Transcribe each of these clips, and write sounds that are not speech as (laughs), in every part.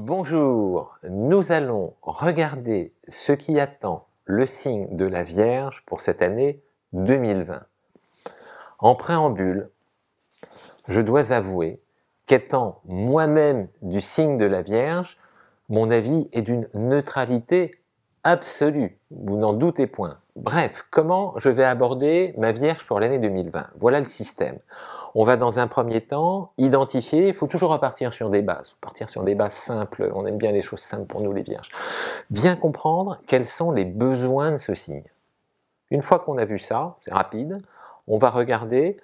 Bonjour, nous allons regarder ce qui attend le signe de la Vierge pour cette année 2020. En préambule, je dois avouer qu'étant moi-même du signe de la Vierge, mon avis est d'une neutralité absolue, vous n'en doutez point. Bref, comment je vais aborder ma Vierge pour l'année 2020 Voilà le système on va dans un premier temps identifier, il faut toujours repartir sur des bases, partir sur des bases simples, on aime bien les choses simples pour nous les vierges, bien comprendre quels sont les besoins de ce signe. Une fois qu'on a vu ça, c'est rapide, on va regarder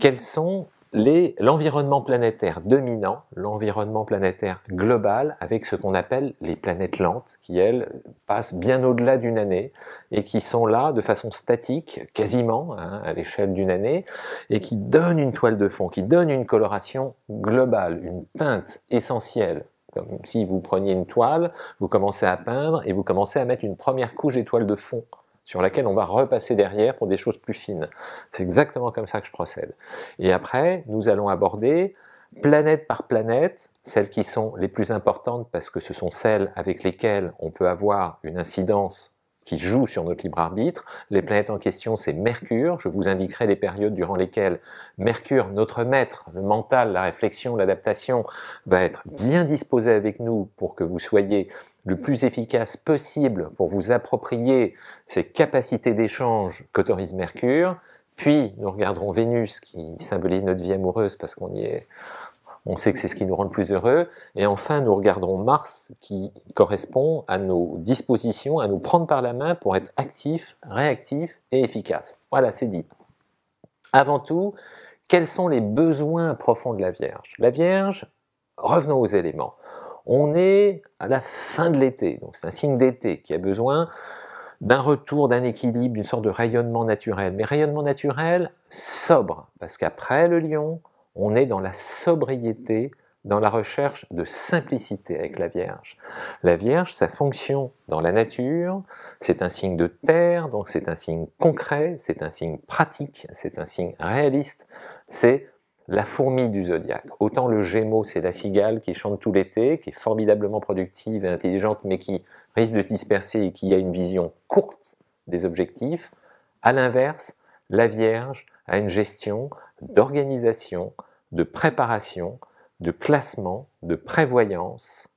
quels sont l'environnement planétaire dominant, l'environnement planétaire global, avec ce qu'on appelle les planètes lentes, qui elles passent bien au-delà d'une année et qui sont là de façon statique, quasiment hein, à l'échelle d'une année, et qui donnent une toile de fond, qui donnent une coloration globale, une teinte essentielle comme si vous preniez une toile, vous commencez à peindre et vous commencez à mettre une première couche d'étoile de fond sur laquelle on va repasser derrière pour des choses plus fines. C'est exactement comme ça que je procède. Et après, nous allons aborder planète par planète, celles qui sont les plus importantes parce que ce sont celles avec lesquelles on peut avoir une incidence qui joue sur notre libre arbitre. Les planètes en question, c'est Mercure. Je vous indiquerai les périodes durant lesquelles Mercure, notre maître, le mental, la réflexion, l'adaptation, va être bien disposé avec nous pour que vous soyez le plus efficace possible pour vous approprier ces capacités d'échange qu'autorise Mercure. Puis nous regarderons Vénus qui symbolise notre vie amoureuse parce qu'on y est on sait que c'est ce qui nous rend le plus heureux. Et enfin, nous regarderons Mars qui correspond à nos dispositions, à nous prendre par la main pour être actifs, réactifs et efficaces. Voilà, c'est dit. Avant tout, quels sont les besoins profonds de la Vierge La Vierge, revenons aux éléments. On est à la fin de l'été, donc c'est un signe d'été qui a besoin d'un retour, d'un équilibre, d'une sorte de rayonnement naturel. Mais rayonnement naturel sobre, parce qu'après le lion, on est dans la sobriété, dans la recherche de simplicité avec la Vierge. La Vierge, sa fonction dans la nature, c'est un signe de terre, donc c'est un signe concret, c'est un signe pratique, c'est un signe réaliste, c'est la fourmi du zodiaque. Autant le gémeau, c'est la cigale qui chante tout l'été, qui est formidablement productive et intelligente, mais qui risque de disperser et qui a une vision courte des objectifs. À l'inverse, la Vierge a une gestion, d'organisation, de préparation, de classement, de prévoyance.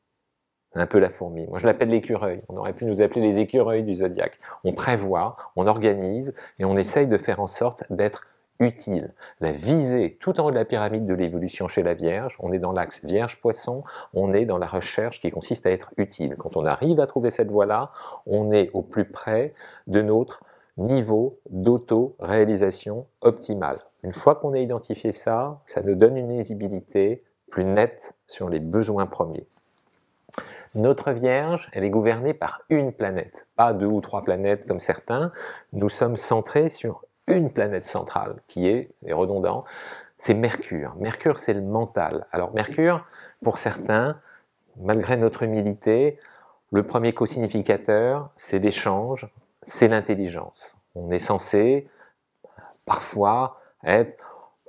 Un peu la fourmi. Moi, je l'appelle l'écureuil. On aurait pu nous appeler les écureuils du zodiaque. On prévoit, on organise et on essaye de faire en sorte d'être utile. La visée tout en haut de la pyramide de l'évolution chez la Vierge, on est dans l'axe Vierge-Poisson, on est dans la recherche qui consiste à être utile. Quand on arrive à trouver cette voie-là, on est au plus près de notre niveau d'auto-réalisation optimale. Une fois qu'on a identifié ça, ça nous donne une lisibilité plus nette sur les besoins premiers. Notre Vierge, elle est gouvernée par une planète, pas deux ou trois planètes comme certains. Nous sommes centrés sur une planète centrale, qui est, et redondant, c'est Mercure. Mercure, c'est le mental. Alors Mercure, pour certains, malgré notre humilité, le premier co-significateur, c'est l'échange, c'est l'intelligence. On est censé, parfois, être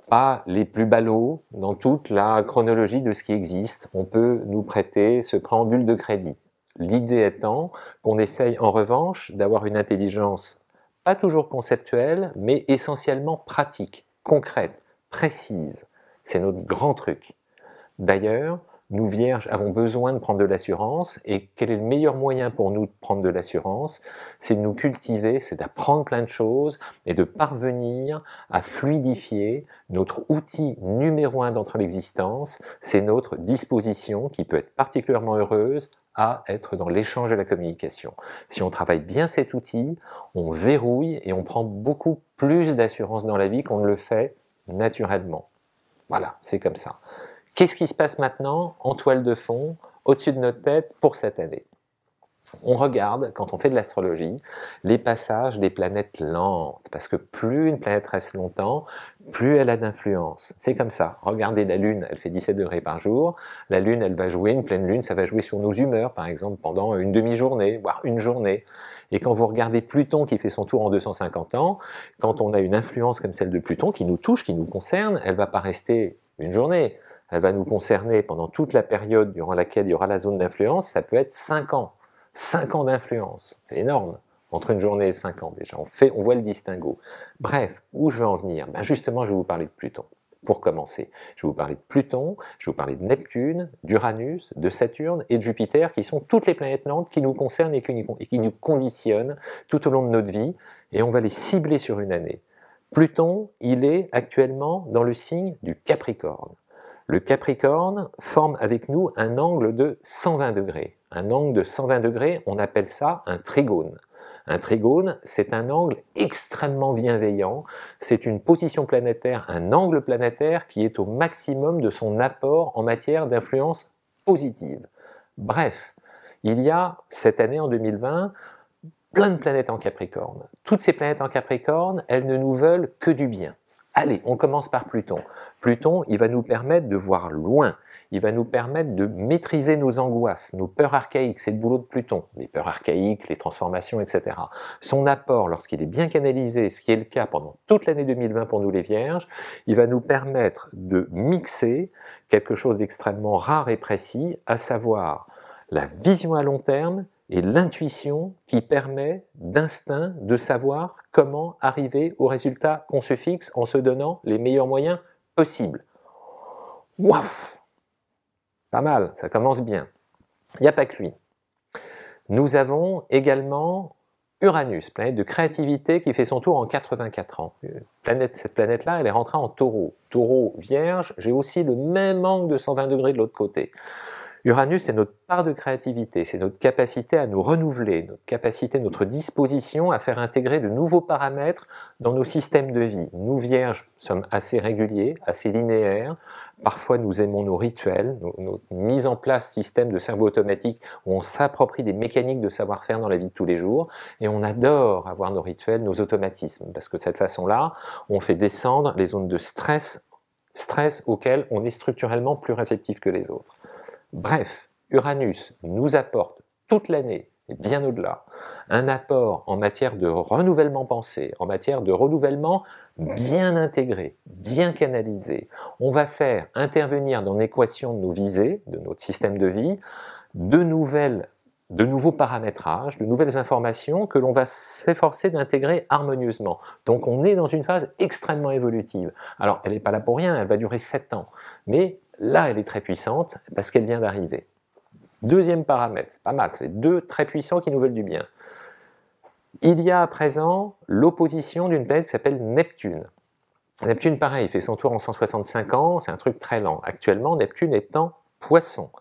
pas les plus ballots dans toute la chronologie de ce qui existe. On peut nous prêter ce préambule de crédit. L'idée étant qu'on essaye en revanche d'avoir une intelligence pas toujours conceptuelle, mais essentiellement pratique, concrète, précise. C'est notre grand truc. D'ailleurs, nous vierges avons besoin de prendre de l'assurance et quel est le meilleur moyen pour nous de prendre de l'assurance C'est de nous cultiver, c'est d'apprendre plein de choses et de parvenir à fluidifier notre outil numéro un d'entre l'existence, c'est notre disposition qui peut être particulièrement heureuse à être dans l'échange et la communication. Si on travaille bien cet outil, on verrouille et on prend beaucoup plus d'assurance dans la vie qu'on ne le fait naturellement. Voilà, c'est comme ça. Qu'est-ce qui se passe maintenant en toile de fond, au-dessus de notre tête, pour cette année on regarde, quand on fait de l'astrologie, les passages des planètes lentes, parce que plus une planète reste longtemps, plus elle a d'influence. C'est comme ça. Regardez la Lune, elle fait 17 degrés par jour. La Lune, elle va jouer, une pleine Lune, ça va jouer sur nos humeurs, par exemple, pendant une demi-journée, voire une journée. Et quand vous regardez Pluton qui fait son tour en 250 ans, quand on a une influence comme celle de Pluton qui nous touche, qui nous concerne, elle va pas rester une journée, elle va nous concerner pendant toute la période durant laquelle il y aura la zone d'influence, ça peut être 5 ans. 5 ans d'influence, c'est énorme. Entre une journée et cinq ans déjà, on, fait, on voit le distinguo. Bref, où je veux en venir ben Justement, je vais vous parler de Pluton, pour commencer. Je vais vous parler de Pluton, je vais vous parler de Neptune, d'Uranus, de Saturne et de Jupiter, qui sont toutes les planètes lentes qui nous concernent et qui nous conditionnent tout au long de notre vie, et on va les cibler sur une année. Pluton, il est actuellement dans le signe du Capricorne. Le Capricorne forme avec nous un angle de 120 degrés. Un angle de 120 degrés, on appelle ça un trigone. Un trigone, c'est un angle extrêmement bienveillant, c'est une position planétaire, un angle planétaire qui est au maximum de son apport en matière d'influence positive. Bref, il y a cette année en 2020 plein de planètes en Capricorne. Toutes ces planètes en Capricorne, elles ne nous veulent que du bien. Allez, on commence par Pluton. Pluton, il va nous permettre de voir loin, il va nous permettre de maîtriser nos angoisses, nos peurs archaïques, c'est le boulot de Pluton, les peurs archaïques, les transformations, etc. Son apport, lorsqu'il est bien canalisé, ce qui est le cas pendant toute l'année 2020 pour nous les Vierges, il va nous permettre de mixer quelque chose d'extrêmement rare et précis, à savoir la vision à long terme, et l'intuition qui permet d'instinct de savoir comment arriver au résultat qu'on se fixe en se donnant les meilleurs moyens possibles. Waouh Pas mal, ça commence bien. Il n'y a pas que lui. Nous avons également Uranus, planète de créativité qui fait son tour en 84 ans. Euh, planète, cette planète-là, elle est rentrée en taureau. Taureau, vierge, j'ai aussi le même angle de 120 degrés de l'autre côté. Uranus, c'est notre part de créativité, c'est notre capacité à nous renouveler, notre capacité, notre disposition à faire intégrer de nouveaux paramètres dans nos systèmes de vie. Nous, vierges, sommes assez réguliers, assez linéaires. Parfois, nous aimons nos rituels, notre mise en place système de cerveau automatique où on s'approprie des mécaniques de savoir-faire dans la vie de tous les jours. Et on adore avoir nos rituels, nos automatismes, parce que de cette façon-là, on fait descendre les zones de stress, stress auxquelles on est structurellement plus réceptif que les autres. Bref, Uranus nous apporte toute l'année et bien au-delà, un apport en matière de renouvellement pensé, en matière de renouvellement bien intégré, bien canalisé. On va faire intervenir dans l'équation de nos visées, de notre système de vie, de nouvelles de nouveaux paramétrages, de nouvelles informations que l'on va s'efforcer d'intégrer harmonieusement. Donc on est dans une phase extrêmement évolutive. Alors elle n'est pas là pour rien, elle va durer sept ans. Mais là, elle est très puissante parce qu'elle vient d'arriver. Deuxième paramètre, pas mal, c'est deux très puissants qui nous veulent du bien. Il y a à présent l'opposition d'une planète qui s'appelle Neptune. Neptune, pareil, il fait son tour en 165 ans, c'est un truc très lent. Actuellement, Neptune est en poisson.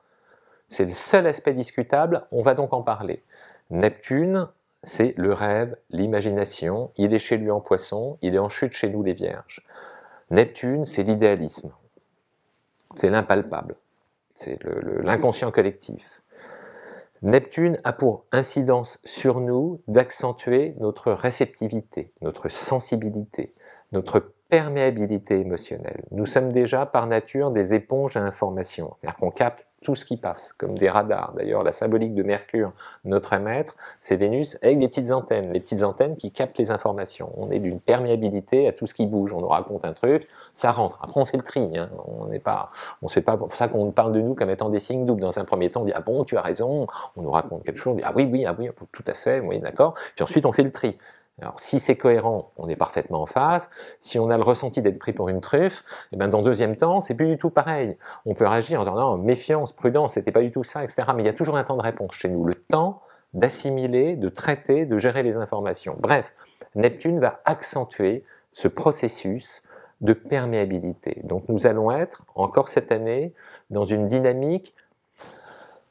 C'est le seul aspect discutable, on va donc en parler. Neptune, c'est le rêve, l'imagination, il est chez lui en poisson, il est en chute chez nous les vierges. Neptune, c'est l'idéalisme c'est l'impalpable, c'est l'inconscient collectif. Neptune a pour incidence sur nous d'accentuer notre réceptivité, notre sensibilité, notre perméabilité émotionnelle. Nous sommes déjà par nature des éponges à information, c'est-à-dire qu'on capte tout ce qui passe, comme des radars. D'ailleurs, la symbolique de Mercure, notre maître, c'est Vénus avec des petites antennes, les petites antennes qui captent les informations. On est d'une perméabilité à tout ce qui bouge. On nous raconte un truc, ça rentre. Après, on fait le tri. Hein. On n'est pas, on se fait pas. Pour ça qu'on parle de nous comme étant des signes doubles. Dans un premier temps, on dit ah bon, tu as raison. On nous raconte quelque chose, on dit ah oui, oui, ah oui, tout à fait, oui, d'accord. Puis ensuite, on fait le tri. Alors, si c'est cohérent, on est parfaitement en face. Si on a le ressenti d'être pris pour une truffe, et eh bien dans deuxième temps, c'est plus du tout pareil. On peut réagir en disant non, méfiance, prudence, c'était pas du tout ça, etc. Mais il y a toujours un temps de réponse chez nous, le temps d'assimiler, de traiter, de gérer les informations. Bref, Neptune va accentuer ce processus de perméabilité. Donc nous allons être, encore cette année, dans une dynamique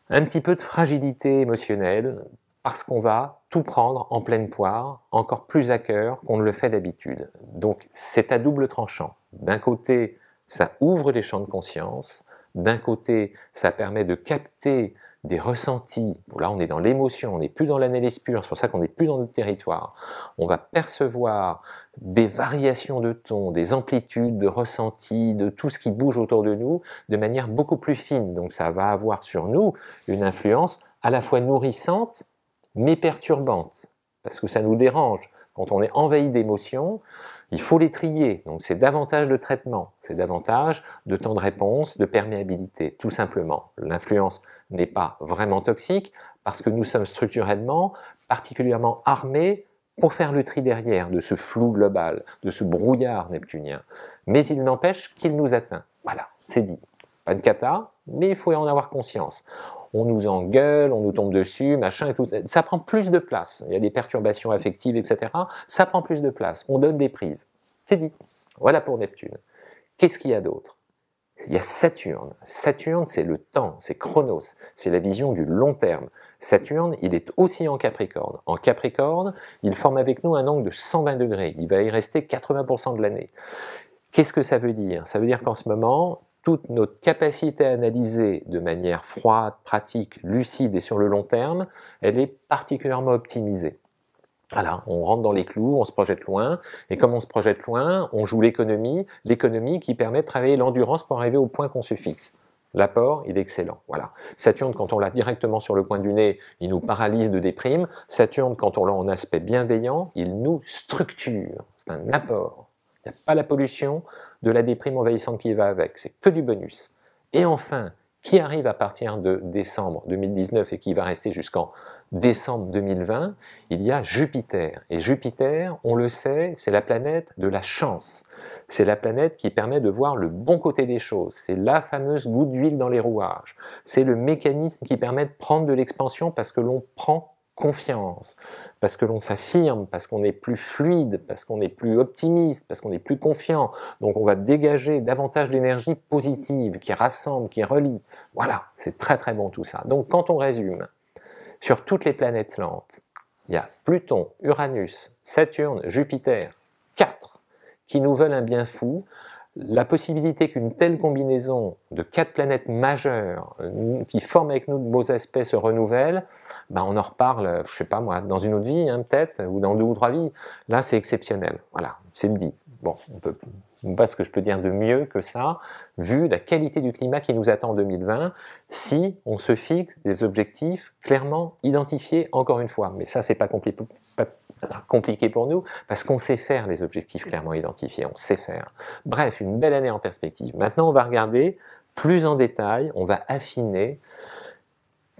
un petit peu de fragilité émotionnelle, parce qu'on va tout prendre en pleine poire, encore plus à cœur qu'on ne le fait d'habitude. Donc c'est à double tranchant. D'un côté, ça ouvre les champs de conscience, d'un côté, ça permet de capter des ressentis. Là, on est dans l'émotion, on n'est plus dans l'analyse pure, c'est pour ça qu'on n'est plus dans notre territoire. On va percevoir des variations de ton, des amplitudes de ressentis, de tout ce qui bouge autour de nous de manière beaucoup plus fine. Donc ça va avoir sur nous une influence à la fois nourrissante mais perturbante, parce que ça nous dérange. Quand on est envahi d'émotions, il faut les trier. Donc c'est davantage de traitement, c'est davantage de temps de réponse, de perméabilité, tout simplement. L'influence n'est pas vraiment toxique parce que nous sommes structurellement particulièrement armés pour faire le tri derrière de ce flou global, de ce brouillard neptunien. Mais il n'empêche qu'il nous atteint. Voilà, c'est dit. Pas de cata, mais il faut en avoir conscience on nous engueule, on nous tombe dessus, machin et tout. Ça prend plus de place. Il y a des perturbations affectives, etc. Ça prend plus de place. On donne des prises. C'est dit. Voilà pour Neptune. Qu'est-ce qu'il y a d'autre Il y a Saturne. Saturne, c'est le temps, c'est Chronos, c'est la vision du long terme. Saturne, il est aussi en Capricorne. En Capricorne, il forme avec nous un angle de 120 degrés. Il va y rester 80% de l'année. Qu'est-ce que ça veut dire Ça veut dire qu'en ce moment, toute notre capacité à analyser de manière froide, pratique, lucide et sur le long terme, elle est particulièrement optimisée. Voilà, on rentre dans les clous, on se projette loin, et comme on se projette loin, on joue l'économie, l'économie qui permet de travailler l'endurance pour arriver au point qu'on se fixe. L'apport, il est excellent. Voilà. Saturne, quand on l'a directement sur le coin du nez, il nous paralyse de déprime. Saturne, quand on l'a en aspect bienveillant, il nous structure. C'est un apport. Il n'y a pas la pollution, de la déprime envahissante qui va avec. C'est que du bonus. Et enfin, qui arrive à partir de décembre 2019 et qui va rester jusqu'en décembre 2020, il y a Jupiter. Et Jupiter, on le sait, c'est la planète de la chance. C'est la planète qui permet de voir le bon côté des choses. C'est la fameuse goutte d'huile dans les rouages. C'est le mécanisme qui permet de prendre de l'expansion parce que l'on prend confiance, parce que l'on s'affirme, parce qu'on est plus fluide, parce qu'on est plus optimiste, parce qu'on est plus confiant. Donc on va dégager davantage d'énergie positive qui rassemble, qui relie. Voilà, c'est très très bon tout ça. Donc quand on résume, sur toutes les planètes lentes, il y a Pluton, Uranus, Saturne, Jupiter, quatre qui nous veulent un bien fou, la possibilité qu'une telle combinaison de quatre planètes majeures euh, qui forment avec nous de beaux aspects se renouvelle, bah on en reparle, euh, je sais pas moi, dans une autre vie hein, peut-être, ou dans deux ou trois vies. Là, c'est exceptionnel. Voilà, c'est me dit. Bon, on peut pas ce que je peux dire de mieux que ça, vu la qualité du climat qui nous attend en 2020, si on se fixe des objectifs clairement identifiés, encore une fois. Mais ça, c'est pas, pas compliqué pour nous, parce qu'on sait faire les objectifs clairement identifiés, on sait faire. Bref, une belle année en perspective. Maintenant, on va regarder plus en détail, on va affiner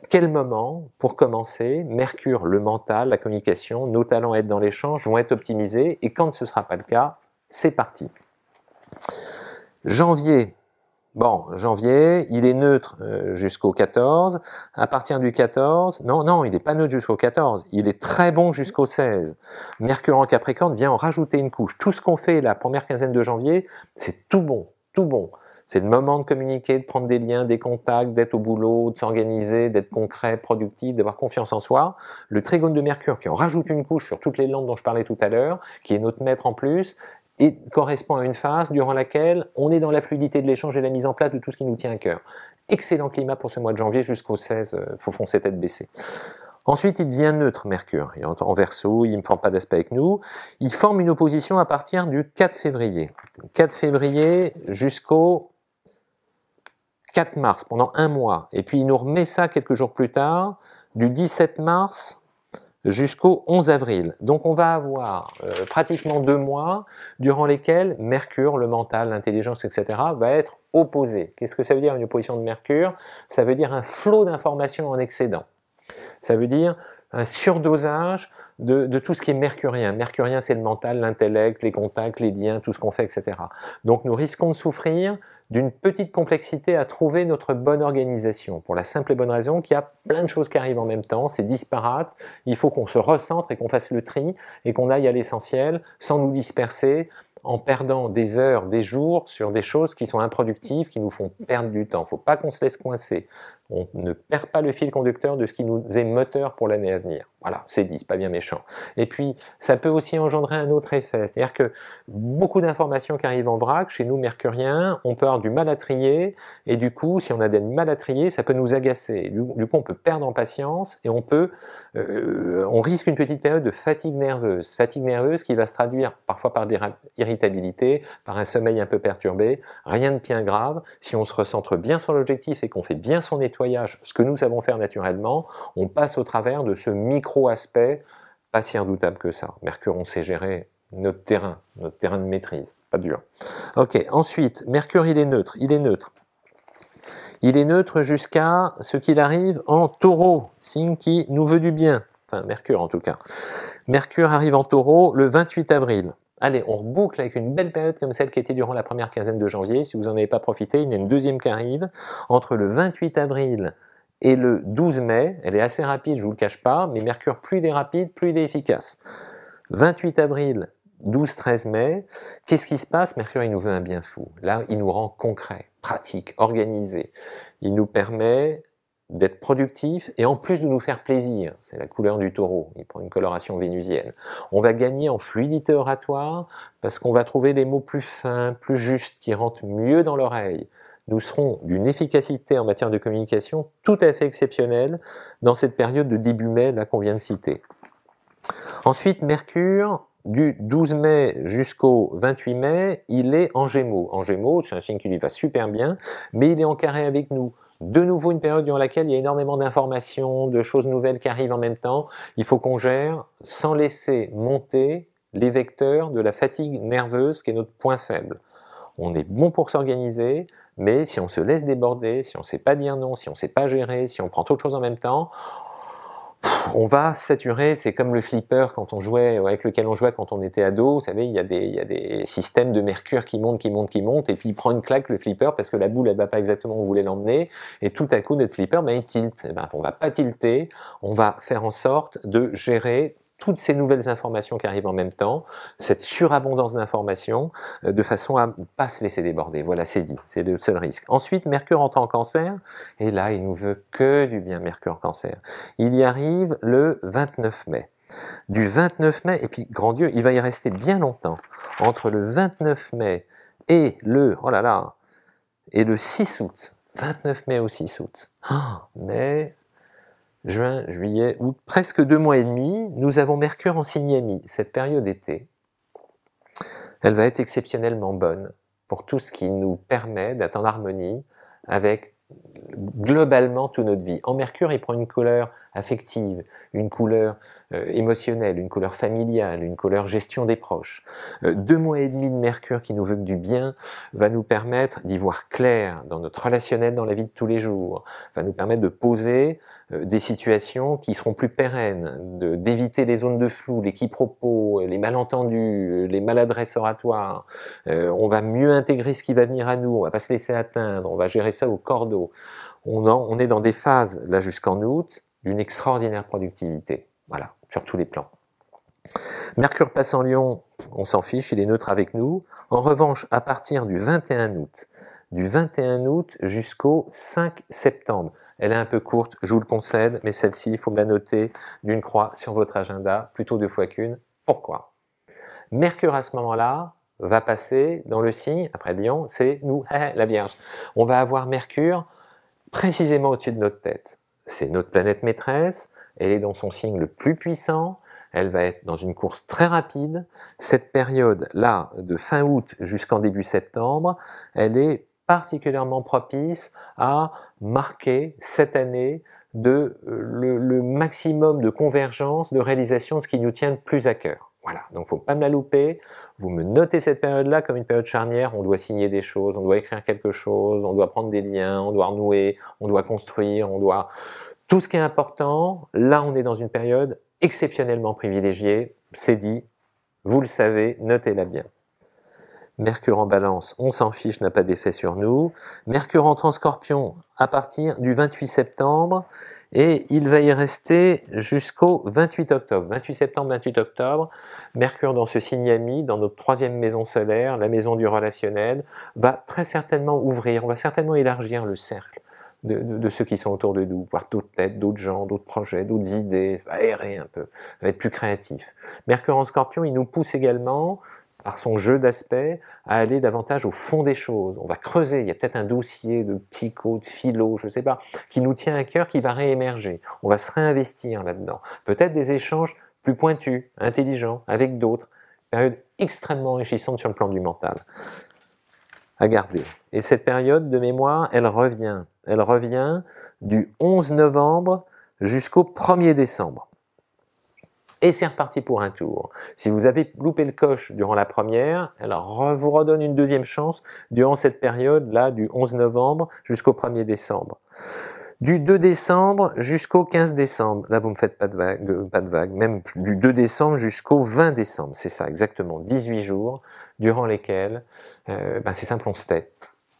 quel moment, pour commencer, Mercure, le mental, la communication, nos talents à être dans l'échange vont être optimisés et quand ce ne sera pas le cas, c'est parti. Janvier, Bon, janvier, il est neutre euh, jusqu'au 14. À partir du 14, non, non, il n'est pas neutre jusqu'au 14. Il est très bon jusqu'au 16. Mercure en Capricorne vient en rajouter une couche. Tout ce qu'on fait la première quinzaine de janvier, c'est tout bon, tout bon. C'est le moment de communiquer, de prendre des liens, des contacts, d'être au boulot, de s'organiser, d'être concret, productif, d'avoir confiance en soi. Le trigone de Mercure qui en rajoute une couche sur toutes les lampes dont je parlais tout à l'heure, qui est notre maître en plus, et correspond à une phase durant laquelle on est dans la fluidité de l'échange et la mise en place de tout ce qui nous tient à cœur. Excellent climat pour ce mois de janvier jusqu'au 16, il euh, faut foncer tête baissée. Ensuite, il devient neutre, Mercure. Il Et en, verso, il ne forme pas d'aspect avec nous. Il forme une opposition à partir du 4 février. 4 février jusqu'au 4 mars, pendant un mois. Et puis il nous remet ça quelques jours plus tard, du 17 mars jusqu'au 11 avril. Donc on va avoir euh, pratiquement deux mois durant lesquels Mercure, le mental, l'intelligence, etc., va être opposé. Qu'est-ce que ça veut dire une opposition de Mercure Ça veut dire un flot d'informations en excédent. Ça veut dire un surdosage de, de, tout ce qui est mercurien. Mercurien, c'est le mental, l'intellect, les contacts, les liens, tout ce qu'on fait, etc. Donc nous risquons de souffrir d'une petite complexité à trouver notre bonne organisation, pour la simple et bonne raison qu'il y a plein de choses qui arrivent en même temps, c'est disparate, il faut qu'on se recentre et qu'on fasse le tri, et qu'on aille à l'essentiel, sans nous disperser, en perdant des heures, des jours sur des choses qui sont improductives, qui nous font perdre du temps. Il ne faut pas qu'on se laisse coincer on ne perd pas le fil conducteur de ce qui nous est moteur pour l'année à venir. Voilà, c'est dit, pas bien méchant. Et puis, ça peut aussi engendrer un autre effet, c'est-à-dire que beaucoup d'informations qui arrivent en vrac, chez nous mercuriens, on peut avoir du mal à trier, et du coup, si on a des mal à trier, ça peut nous agacer. Du, coup, on peut perdre en patience, et on peut, euh, on risque une petite période de fatigue nerveuse. Fatigue nerveuse qui va se traduire parfois par des irritabilités par un sommeil un peu perturbé, rien de bien grave. Si on se recentre bien sur l'objectif et qu'on fait bien son état, ce que nous savons faire naturellement, on passe au travers de ce micro-aspect pas si redoutable que ça. Mercure, on sait gérer notre terrain, notre terrain de maîtrise, pas dur. Ok, ensuite, Mercure, il est neutre, il est neutre. Il est neutre jusqu'à ce qu'il arrive en taureau, signe qui nous veut du bien. Enfin, Mercure en tout cas. Mercure arrive en taureau le 28 avril. Allez, on reboucle avec une belle période comme celle qui était durant la première quinzaine de janvier. Si vous n'en avez pas profité, il y a une deuxième qui arrive. Entre le 28 avril et le 12 mai, elle est assez rapide, je ne vous le cache pas, mais Mercure, plus il est rapide, plus il est efficace. 28 avril, 12-13 mai, qu'est-ce qui se passe Mercure, il nous veut un bien fou. Là, il nous rend concret, pratique, organisé. Il nous permet d'être productif et en plus de nous faire plaisir. C'est la couleur du taureau, il prend une coloration vénusienne. On va gagner en fluidité oratoire parce qu'on va trouver des mots plus fins, plus justes, qui rentrent mieux dans l'oreille. Nous serons d'une efficacité en matière de communication tout à fait exceptionnelle dans cette période de début mai là qu'on vient de citer. Ensuite, Mercure, du 12 mai jusqu'au 28 mai, il est en Gémeaux. En Gémeaux, c'est un signe qui lui va super bien, mais il est en carré avec nous de nouveau une période durant laquelle il y a énormément d'informations, de choses nouvelles qui arrivent en même temps. Il faut qu'on gère sans laisser monter les vecteurs de la fatigue nerveuse qui est notre point faible. On est bon pour s'organiser, mais si on se laisse déborder, si on ne sait pas dire non, si on ne sait pas gérer, si on prend trop de choses en même temps, on va saturer, c'est comme le flipper quand on jouait, euh, avec lequel on jouait quand on était ado, vous savez, il y, a des, il y a des systèmes de mercure qui montent, qui montent, qui montent, et puis il prend une claque le flipper parce que la boule elle va pas exactement où on voulait l'emmener, et tout à coup notre flipper, ben, il tilte. Eh ben, on va pas tilter, on va faire en sorte de gérer toutes ces nouvelles informations qui arrivent en même temps, cette surabondance d'informations, euh, de façon à ne pas se laisser déborder. Voilà, c'est dit, c'est le seul risque. Ensuite, Mercure entre en cancer, et là, il nous veut que du bien, Mercure en cancer. Il y arrive le 29 mai. Du 29 mai, et puis, grand Dieu, il va y rester bien longtemps, entre le 29 mai et le, oh là là, et le 6 août. 29 mai au 6 août. Ah, mais juin, juillet, août, presque deux mois et demi, nous avons Mercure en signe ami. Cette période d'été, elle va être exceptionnellement bonne pour tout ce qui nous permet d'être en harmonie avec globalement toute notre vie. En Mercure, il prend une couleur affective, une couleur euh, émotionnelle, une couleur familiale, une couleur gestion des proches. Euh, deux mois et demi de Mercure qui nous veut du bien va nous permettre d'y voir clair dans notre relationnel, dans la vie de tous les jours, va nous permettre de poser euh, des situations qui seront plus pérennes, d'éviter les zones de flou, les quiproquos, les malentendus, les maladresses oratoires. on va mieux intégrer ce qui va venir à nous, on va pas se laisser atteindre, on va gérer ça au cordeau on, est dans des phases, là jusqu'en août, d'une extraordinaire productivité, voilà, sur tous les plans. Mercure passe en Lyon, on s'en fiche, il est neutre avec nous. En revanche, à partir du 21 août, du 21 août jusqu'au 5 septembre, elle est un peu courte, je vous le concède, mais celle-ci, il faut la noter d'une croix sur votre agenda, plutôt deux fois qu'une. Pourquoi Mercure à ce moment-là va passer dans le signe, après Lion, c'est nous, (laughs) la Vierge. On va avoir Mercure précisément au-dessus de notre tête. C'est notre planète maîtresse, elle est dans son signe le plus puissant, elle va être dans une course très rapide. Cette période-là, de fin août jusqu'en début septembre, elle est particulièrement propice à marquer cette année de euh, le, le maximum de convergence, de réalisation de ce qui nous tient le plus à cœur. Voilà, donc faut pas me la louper. Vous me notez cette période-là comme une période charnière. On doit signer des choses, on doit écrire quelque chose, on doit prendre des liens, on doit renouer, on doit construire, on doit tout ce qui est important. Là, on est dans une période exceptionnellement privilégiée. C'est dit, vous le savez, notez-la bien. Mercure en balance, on s'en fiche, n'a pas d'effet sur nous. Mercure en Transcorpion, à partir du 28 septembre, et il va y rester jusqu'au 28 octobre. 28 septembre, 28 octobre, Mercure dans ce signe ami, dans notre troisième maison solaire, la maison du relationnel, va très certainement ouvrir, on va certainement élargir le cercle de, ceux qui sont autour de nous, voir d'autres têtes, d'autres gens, d'autres projets, d'autres idées, va aérer un peu, va être plus créatif. Mercure en scorpion, il nous pousse également par son jeu d'aspect, à aller davantage au fond des choses. On va creuser, il y a peut-être un dossier de psycho, de philo, je ne sais pas, qui nous tient à cœur, qui va réémerger. On va se réinvestir là-dedans. Peut-être des échanges plus pointus, intelligents, avec d'autres. Période extrêmement enrichissante sur le plan du mental. À garder. Et cette période de mémoire, elle revient. Elle revient du 11 novembre jusqu'au 1er décembre et c'est reparti pour un tour. Si vous avez loupé le coche durant la première, elle vous redonne une deuxième chance durant cette période-là du 11 novembre jusqu'au 1er décembre. Du 2 décembre jusqu'au 15 décembre, là vous me faites pas de vague, euh, pas de vague. même du 2 décembre jusqu'au 20 décembre, c'est ça exactement, 18 jours durant lesquels euh, ben, c'est simple on se tait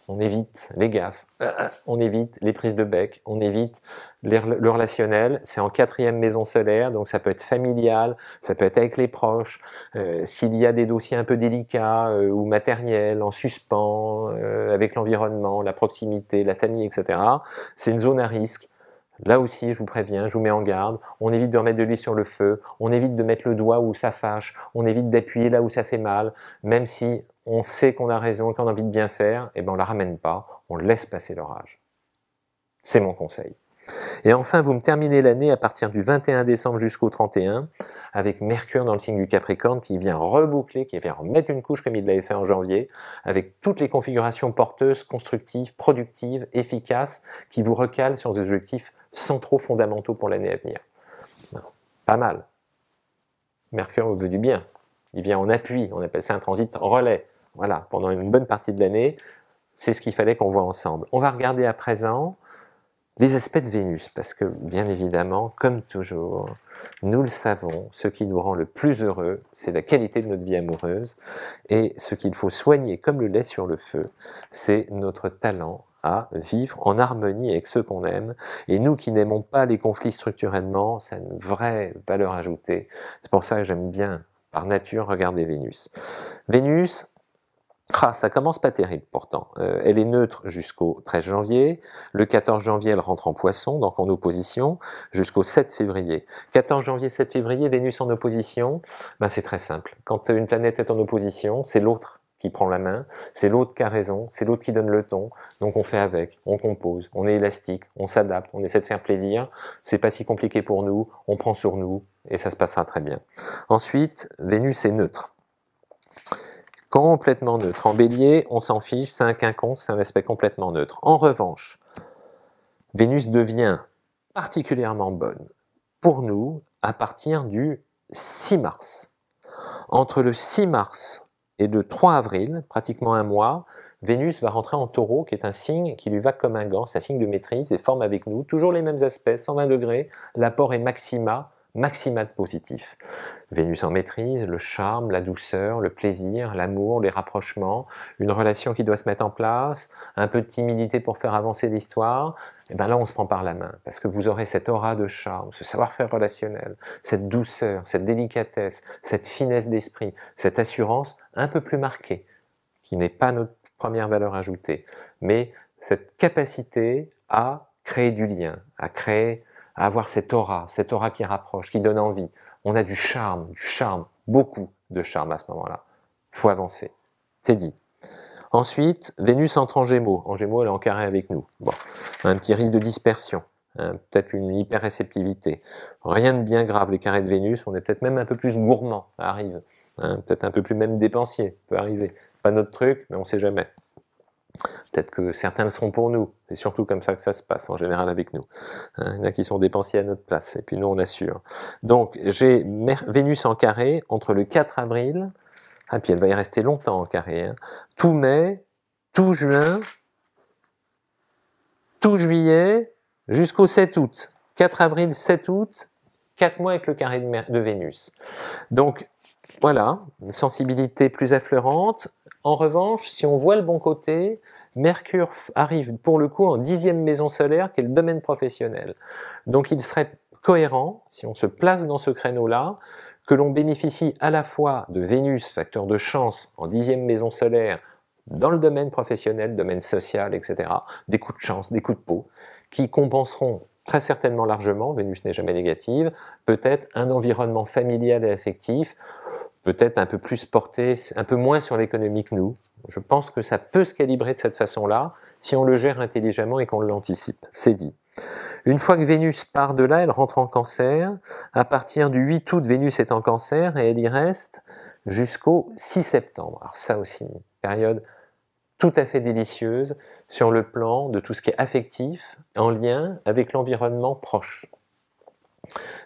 on évite les gaffes, euh, on évite les prises de bec, on évite le relationnel, c'est en quatrième maison solaire, donc ça peut être familial, ça peut être avec les proches, euh, s'il y a des dossiers un peu délicats euh, ou matériels, en suspens, euh, avec l'environnement, la proximité, la famille, etc. C'est une zone à risque. Là aussi, je vous préviens, je vous mets en garde, on évite de remettre de l'huile sur le feu, on évite de mettre le doigt où ça fâche, on évite d'appuyer là où ça fait mal, même si on sait qu'on a raison, qu'on a envie de bien faire, et eh ben on la ramène pas, on laisse passer l'orage. C'est mon conseil. Et enfin, vous me terminez l'année à partir du 21 décembre jusqu'au 31 avec Mercure dans le signe du Capricorne qui vient reboucler, qui vient remettre une couche comme il l'avait fait en janvier, avec toutes les configurations porteuses, constructives, productives, efficaces, qui vous recalent sur des objectifs centraux fondamentaux pour l'année à venir. pas mal. Mercure veut du bien. Il vient en appui, on appelle ça un transit en relais. Voilà, pendant une bonne partie de l'année, c'est ce qu'il fallait qu'on voit ensemble. On va regarder à présent les aspects de Vénus, parce que bien évidemment, comme toujours, nous le savons, ce qui nous rend le plus heureux, c'est la qualité de notre vie amoureuse, et ce qu'il faut soigner comme le lait sur le feu, c'est notre talent à vivre en harmonie avec ceux qu'on aime, et nous qui n'aimons pas les conflits structurellement, c'est une vraie valeur ajoutée, c'est pour ça que j'aime bien par nature regarder Vénus. Vénus, ah, ça commence pas terrible pourtant. Euh, elle est neutre jusqu'au 13 janvier. Le 14 janvier, elle rentre en poisson, donc en opposition, jusqu'au 7 février. 14 janvier, 7 février, Vénus en opposition, ben c'est très simple. Quand une planète est en opposition, c'est l'autre qui prend la main, c'est l'autre qui a raison, c'est l'autre qui donne le ton, donc on fait avec, on compose, on est élastique, on s'adapte, on essaie de faire plaisir, c'est pas si compliqué pour nous, on prend sur nous, et ça se passera très bien. Ensuite, Vénus est neutre complètement neutre. En bélier, on s'en fiche, c'est un quinconce, c'est un aspect complètement neutre. En revanche, Vénus devient particulièrement bonne pour nous à partir du 6 mars. Entre le 6 mars et le 3 avril, pratiquement un mois, Vénus va rentrer en taureau, qui est un signe qui lui va comme un gant, c'est un signe de maîtrise et forme avec nous toujours les mêmes aspects, 120 degrés, l'apport est maxima, maximal positif. Vénus en maîtrise, le charme, la douceur, le plaisir, l'amour, les rapprochements, une relation qui doit se mettre en place, un peu de timidité pour faire avancer l'histoire, et eh bien là on se prend par la main, parce que vous aurez cette aura de charme, ce savoir-faire relationnel, cette douceur, cette délicatesse, cette finesse d'esprit, cette assurance un peu plus marquée, qui n'est pas notre première valeur ajoutée, mais cette capacité à créer du lien, à créer avoir cette aura, cette aura qui rapproche, qui donne envie. On a du charme, du charme, beaucoup de charme à ce moment-là. Il faut avancer. C'est dit. Ensuite, Vénus entre en Gémeaux. En Gémeaux, elle est en carré avec nous. Bon, un petit risque de dispersion, hein, peut-être une hyper-réceptivité. Rien de bien grave, les carrés de Vénus, on est peut-être même un peu plus gourmand, ça arrive. Hein, peut-être un peu plus même dépensier, peut arriver. Pas notre truc, mais on sait jamais. Peut-être que certains le sont pour nous. C'est surtout comme ça que ça se passe en général avec nous. Hein, il y en a qui sont dépensiers à notre place, et puis nous on assure. Donc j'ai Vénus en carré entre le 4 avril, et ah, puis elle va y rester longtemps en carré, hein, tout mai, tout juin, tout juillet, jusqu'au 7 août. 4 avril, 7 août, 4 mois avec le carré de, de Vénus. Donc voilà, une sensibilité plus affleurante, en revanche, si on voit le bon côté, Mercure arrive pour le coup en dixième maison solaire, qui est le domaine professionnel. Donc il serait cohérent, si on se place dans ce créneau-là, que l'on bénéficie à la fois de Vénus, facteur de chance, en dixième maison solaire, dans le domaine professionnel, domaine social, etc., des coups de chance, des coups de peau, qui compenseront très certainement largement, Vénus n'est jamais négative, peut-être un environnement familial et affectif peut-être un peu plus porté, un peu moins sur l'économie que nous. Je pense que ça peut se calibrer de cette façon-là, si on le gère intelligemment et qu'on l'anticipe. C'est dit. Une fois que Vénus part de là, elle rentre en cancer. À partir du 8 août, Vénus est en cancer et elle y reste jusqu'au 6 septembre. Alors ça aussi, période tout à fait délicieuse sur le plan de tout ce qui est affectif en lien avec l'environnement proche.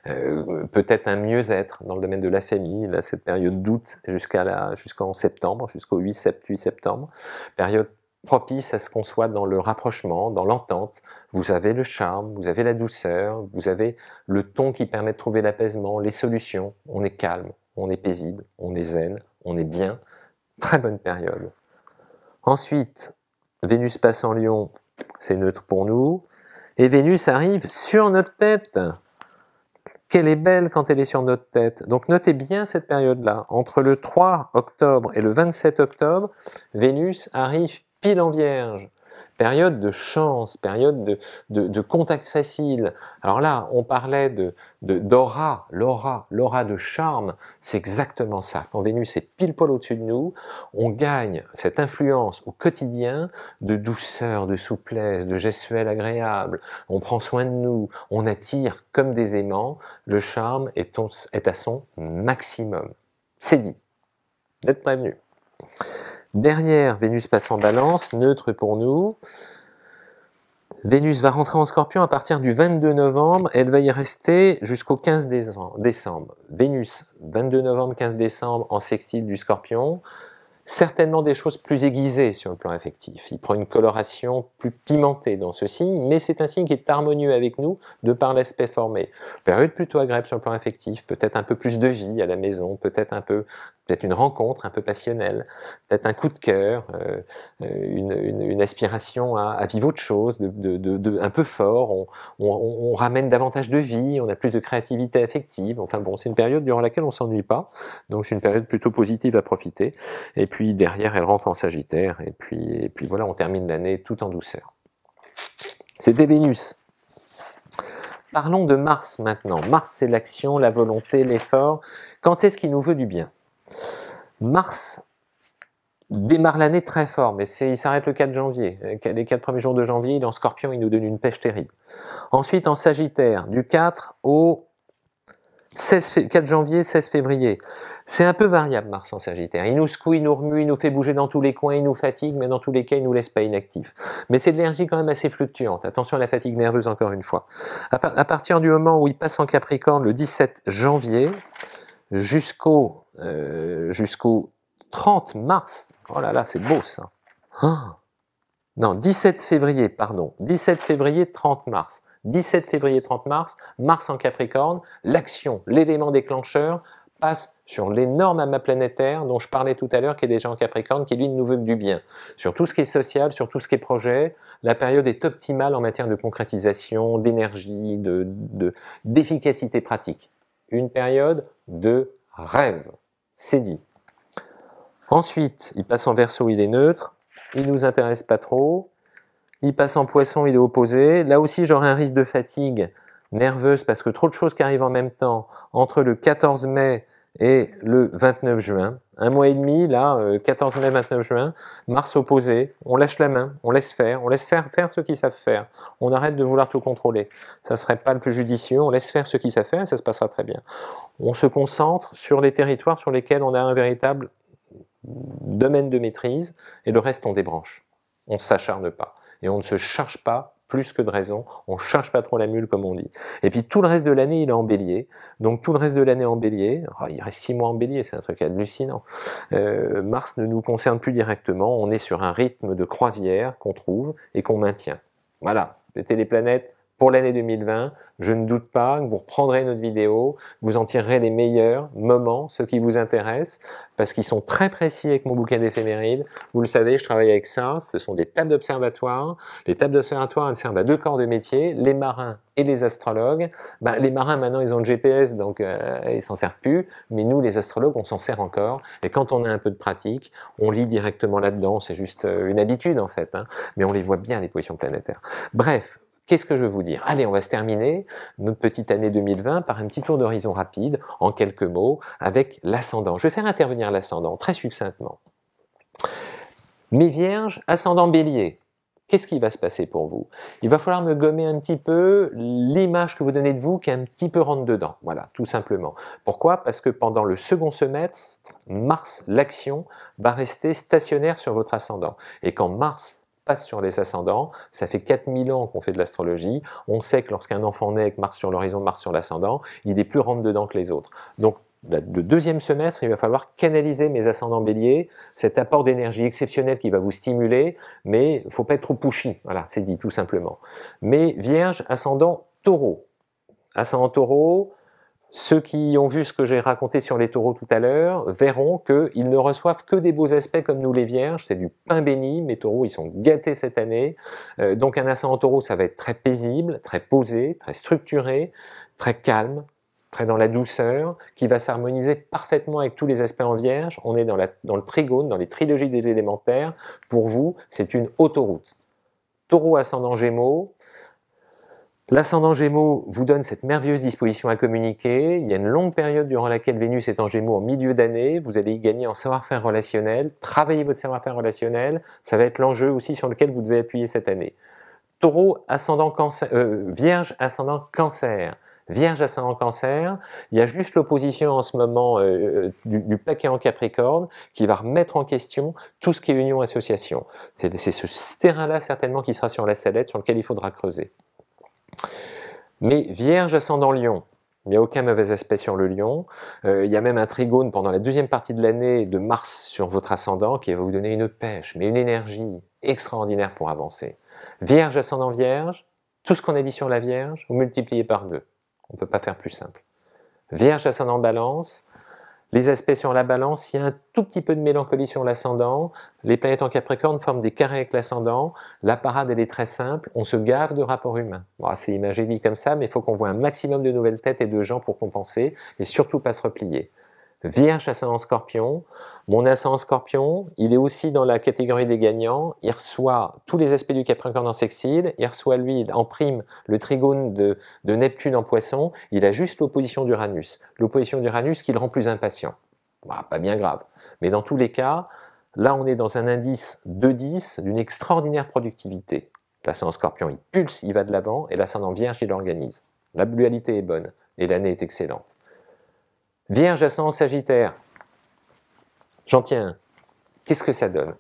Euh, peut-être un mieux-être dans le domaine de la famille, là, cette période d'août jusqu'à jusqu'en septembre, jusqu'au 8, 7, 8 septembre, période propice à ce qu'on soit dans le rapprochement, dans l'entente. Vous avez le charme, vous avez la douceur, vous avez le ton qui permet de trouver l'apaisement, les solutions. On est calme, on est paisible, on est zen, on est bien. Très bonne période. Ensuite, Vénus passe en Lion, c'est neutre pour nous. Et Vénus arrive sur notre tête qu'elle est belle quand elle est sur notre tête. Donc notez bien cette période-là. Entre le 3 octobre et le 27 octobre, Vénus arrive pile en vierge période de chance, période de, de, de contact facile. Alors là, on parlait de d'aura, l'aura, l'aura de charme, c'est exactement ça. Quand Vénus est pile poil au-dessus de nous, on gagne cette influence au quotidien de douceur, de souplesse, de gestuelle agréable. On prend soin de nous, on attire comme des aimants. Le charme est, est à son maximum. C'est dit. D'être prévenu. Derrière, Vénus passe en balance, neutre pour nous. Vénus va rentrer en scorpion à partir du 22 novembre, elle va y rester jusqu'au 15 décembre. Vénus, 22 novembre, 15 décembre, en sextile du scorpion certainement des choses plus aiguisées sur le plan affectif. Il prend une coloration plus pimentée dans ce signe, mais c'est un signe qui est harmonieux avec nous de par l'aspect formé. Période plutôt agréable sur le plan affectif, peut-être un peu plus de vie à la maison, peut-être un peu, peut-être une rencontre un peu passionnelle, peut-être un coup de cœur, euh, euh, une, une, une, aspiration à, à, vivre autre chose, de, de, de, de un peu fort. On, on, on, ramène davantage de vie, on a plus de créativité affective. Enfin bon, c'est une période durant laquelle on s'ennuie pas, donc c'est une période plutôt positive à profiter. Et puis derrière, elle rentre en Sagittaire, et puis, et puis voilà, on termine l'année tout en douceur. C'était Vénus. Parlons de Mars maintenant. Mars, c'est l'action, la volonté, l'effort. Quand est-ce qu'il nous veut du bien Mars démarre l'année très fort, mais il s'arrête le 4 janvier. Euh, les 4 premiers jours de janvier, dans en scorpion, il nous donne une pêche terrible. Ensuite, en Sagittaire, du 4 au 16, 4 janvier, 16 février. C'est un peu variable Mars en Sagittaire. Il nous secoue, il nous remue, il nous fait bouger dans tous les coins, il nous fatigue, mais dans tous les cas, il nous laisse pas inactifs. Mais c'est de l'énergie quand même assez fluctuante. Attention à la fatigue nerveuse encore une fois. À, partir du moment où il passe en Capricorne le 17 janvier jusqu'au euh, jusqu'au 30 mars. Oh là là, c'est beau ça. Ah. non, 17 février, pardon. 17 février, 30 mars. 17 février 30 mars, Mars en Capricorne, l'action, l'élément déclencheur passe sur l'énorme amas planétaire dont je parlais tout à l'heure, qui est déjà en Capricorne, qui lui nous veut du bien. Sur tout ce qui est social, sur tout ce qui est projet, la période est optimale en matière de concrétisation, d'énergie, d'efficacité de, pratique. Une période de rêve, c'est dit. Ensuite, il passe en verso, il est neutre, il ne nous intéresse pas trop, il passe en poisson, il est opposé. Là aussi, j'aurai un risque de fatigue nerveuse parce que trop de choses qui arrivent en même temps entre le 14 mai et le 29 juin. Un mois et demi, là, 14 euh, mai, 29 juin, Mars opposé, on lâche la main, on laisse faire, on laisse faire ce qui savent faire, on arrête de vouloir tout contrôler. Ça ne serait pas le plus judicieux, on laisse faire ce qui savent faire et ça se passera très bien. On se concentre sur les territoires sur lesquels on a un véritable domaine de maîtrise et le reste on débranche. On ne s'acharne pas et on ne se charge pas plus que de raison, on charge pas trop la mule comme on dit. Et puis tout le reste de l'année il est en bélier, donc tout le reste de l'année en bélier, oh, il reste six mois en bélier, c'est un truc hallucinant. Euh, mars ne nous concerne plus directement, on est sur un rythme de croisière qu'on trouve et qu'on maintient. Voilà, c'était les planètes, pour l'année 2020. Je ne doute pas que vous reprendrez notre vidéo, vous en tirerez les meilleurs moments, ceux qui vous intéressent, parce qu'ils sont très précis avec mon bouquin d'éphémérides. Vous le savez, je travaille avec ça. Ce sont des tables d'observatoire. Les tables d'observatoire, elles servent à deux corps de métier, les marins et les astrologues. Ben, les marins, maintenant, ils ont le GPS, donc euh, ils s'en servent plus. Mais nous, les astrologues, on s'en sert encore. Et quand on a un peu de pratique, on lit directement là-dedans. C'est juste euh, une habitude, en fait. Hein. Mais on les voit bien, les positions planétaires. Bref, Qu'est-ce que je veux vous dire Allez, on va se terminer notre petite année 2020 par un petit tour d'horizon rapide, en quelques mots, avec l'ascendant. Je vais faire intervenir l'ascendant très succinctement. Mes vierges, ascendant bélier, qu'est-ce qui va se passer pour vous Il va falloir me gommer un petit peu l'image que vous donnez de vous qui est un petit peu rentre dedans. Voilà, tout simplement. Pourquoi Parce que pendant le second semestre, Mars, l'action, va rester stationnaire sur votre ascendant. Et quand Mars sur les ascendants. Ça fait 4000 ans qu'on fait de l'astrologie. On sait que lorsqu'un enfant naît que Mars sur l'horizon, Mars sur l'ascendant, il est plus rentre-dedans que les autres. Donc, le deuxième semestre, il va falloir canaliser mes ascendants béliers, cet apport d'énergie exceptionnel qui va vous stimuler, mais il ne faut pas être trop pushy, voilà, c'est dit tout simplement. Mais Vierge, ascendant taureau. Ascendant taureau, ceux qui ont vu ce que j'ai raconté sur les taureaux tout à l'heure verront qu'ils ne reçoivent que des beaux aspects comme nous les vierges, c'est du pain béni, mes taureaux ils sont gâtés cette année, euh, donc un ascendant taureau ça va être très paisible, très posé, très structuré, très calme, très dans la douceur, qui va s'harmoniser parfaitement avec tous les aspects en vierge, on est dans le trigone, dans les trilogies des élémentaires, pour vous c'est une autoroute. Taureau ascendant gémeaux, L'ascendant Gémeaux vous donne cette merveilleuse disposition à communiquer. Il y a une longue période durant laquelle Vénus est en Gémeaux en milieu d'année. Vous allez y gagner en savoir-faire relationnel, travailler votre savoir-faire relationnel. Ça va être l'enjeu aussi sur lequel vous devez appuyer cette année. Taureau, ascendant cancer, euh, Vierge, ascendant Cancer. Vierge, ascendant Cancer. Il y a juste l'opposition en ce moment euh, euh, du, du, paquet en Capricorne qui va remettre en question tout ce qui est union-association. C'est ce terrain-là certainement qui sera sur la salette sur lequel il faudra creuser. Mais Vierge ascendant Lion, il n'y a aucun mauvais aspect sur le lion. Euh, il y a même un trigone pendant la deuxième partie de l'année de Mars sur votre ascendant qui va vous donner une pêche, mais une énergie extraordinaire pour avancer. Vierge ascendant Vierge, tout ce qu'on a dit sur la Vierge, vous multipliez par deux. On ne peut pas faire plus simple. Vierge ascendant Balance, les aspects sur la balance, il y a un tout petit peu de mélancolie sur l'ascendant. Les planètes en Capricorne forment des carrés avec l'ascendant. La parade, elle est très simple. On se gave de rapports humains. c'est imagé comme ça, mais il faut qu'on voit un maximum de nouvelles têtes et de gens pour compenser et surtout pas se replier. Vierge ascendant scorpion. Mon ascendant scorpion, il est aussi dans la catégorie des gagnants. Il reçoit tous les aspects du Capricorne en sextile. Il reçoit, lui, en prime, le trigone de, Neptune en poisson. Il a juste l'opposition d'Uranus. L'opposition d'Uranus qui le rend plus impatient. pas bien grave. Mais dans tous les cas, là, on est dans un indice de 10 d'une extraordinaire productivité. L'ascendant scorpion, il pulse, il va de l'avant, et l'ascendant vierge, il organise. La dualité est bonne, et l'année est excellente. Vierge ascendant Sagittaire, j'en tiens Qu'est-ce que ça donne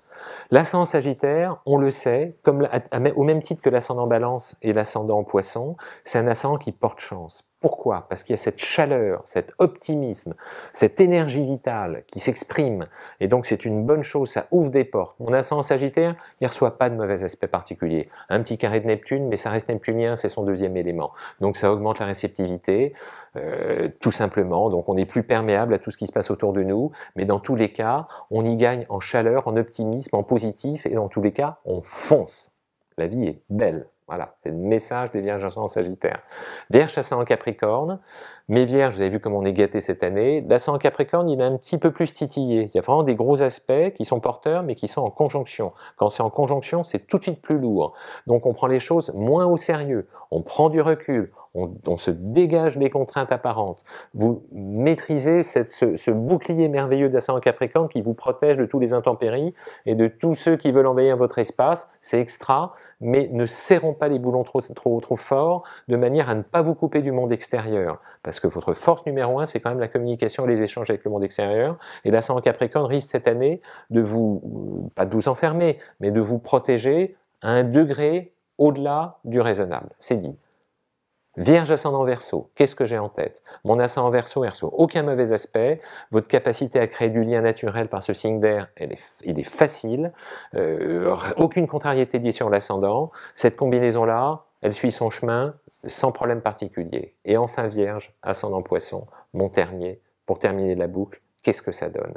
L'ascendant Sagittaire, on le sait, comme, au même titre que l'ascendant Balance et l'ascendant Poisson, c'est un ascendant qui porte chance. Pourquoi Parce qu'il y a cette chaleur, cet optimisme, cette énergie vitale qui s'exprime. Et donc c'est une bonne chose, ça ouvre des portes. Mon ascendant Sagittaire, il ne reçoit pas de mauvais aspects particuliers. Un petit carré de Neptune, mais ça reste neptunien, c'est son deuxième élément. Donc ça augmente la réceptivité, euh, tout simplement. Donc on est plus perméable à tout ce qui se passe autour de nous. Mais dans tous les cas, on y gagne en chaleur, en optimisme, en positivité et dans tous les cas, on fonce. La vie est belle. Voilà, c'est le message des Vierges en Sagittaire. Vierge chassant en Capricorne, mes vierges, vous avez vu comment on est gâté cette année. L'ascendant Capricorne, il est un petit peu plus titillé. Il y a vraiment des gros aspects qui sont porteurs, mais qui sont en conjonction. Quand c'est en conjonction, c'est tout de suite plus lourd. Donc on prend les choses moins au sérieux. On prend du recul. On, se dégage des contraintes apparentes. Vous maîtrisez ce, bouclier merveilleux d'ascendant Capricorne qui vous protège de tous les intempéries et de tous ceux qui veulent envahir votre espace. C'est extra, mais ne serrons pas les boulons trop, trop, trop forts de manière à ne pas vous couper du monde extérieur. Parce votre force numéro un, c'est quand même la communication et les échanges avec le monde extérieur. Et l'ascendant Capricorne risque cette année de vous, euh, pas de vous enfermer, mais de vous protéger à un degré au-delà du raisonnable. C'est dit. Vierge ascendant Verseau, qu'est-ce que j'ai en tête Mon ascendant verso, verso, aucun mauvais aspect. Votre capacité à créer du lien naturel par ce signe d'air, il est, facile. Euh, aucune contrariété liée sur l'ascendant. Cette combinaison-là, elle suit son chemin, sans problème particulier. Et enfin Vierge, ascendant Poisson, mon dernier, pour terminer la boucle, qu'est-ce que ça donne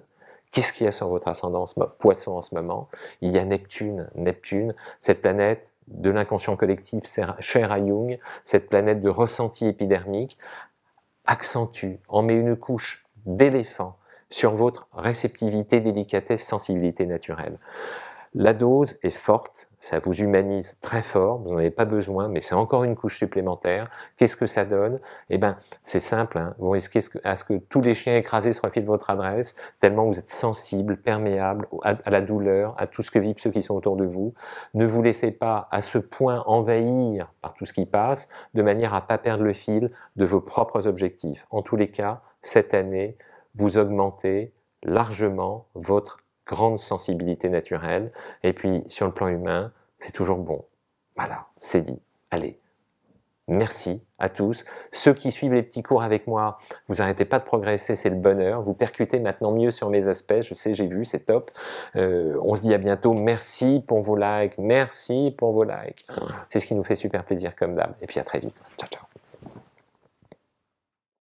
Qu'est-ce qu'il y a sur votre ascendance Poisson en ce moment Il y a Neptune, Neptune, cette planète de l'inconscient collectif chère à Jung, cette planète de ressenti épidermique, accentue, en met une couche d'éléphant sur votre réceptivité, délicatesse, sensibilité naturelle. La dose est forte, ça vous humanise très fort, vous n'en avez pas besoin, mais c'est encore une couche supplémentaire. Qu'est-ce que ça donne Eh ben, c'est simple, hein. vous risquez à ce que tous les chiens écrasés se de votre adresse, tellement vous êtes sensible, perméable à la douleur, à tout ce que vivent ceux qui sont autour de vous. Ne vous laissez pas à ce point envahir par tout ce qui passe, de manière à ne pas perdre le fil de vos propres objectifs. En tous les cas, cette année, vous augmentez largement votre grande sensibilité naturelle. Et puis, sur le plan humain, c'est toujours bon. Voilà, c'est dit. Allez, Merci à tous. Ceux qui suivent les petits cours avec moi, vous arrêtez pas de progresser, c'est le bonheur. Vous percutez maintenant mieux sur mes aspects, je sais, j'ai vu, c'est top. Euh, on se dit à bientôt. Merci pour vos likes, merci pour vos likes. C'est ce qui nous fait super plaisir comme d'hab. Et puis à très vite. Ciao, ciao.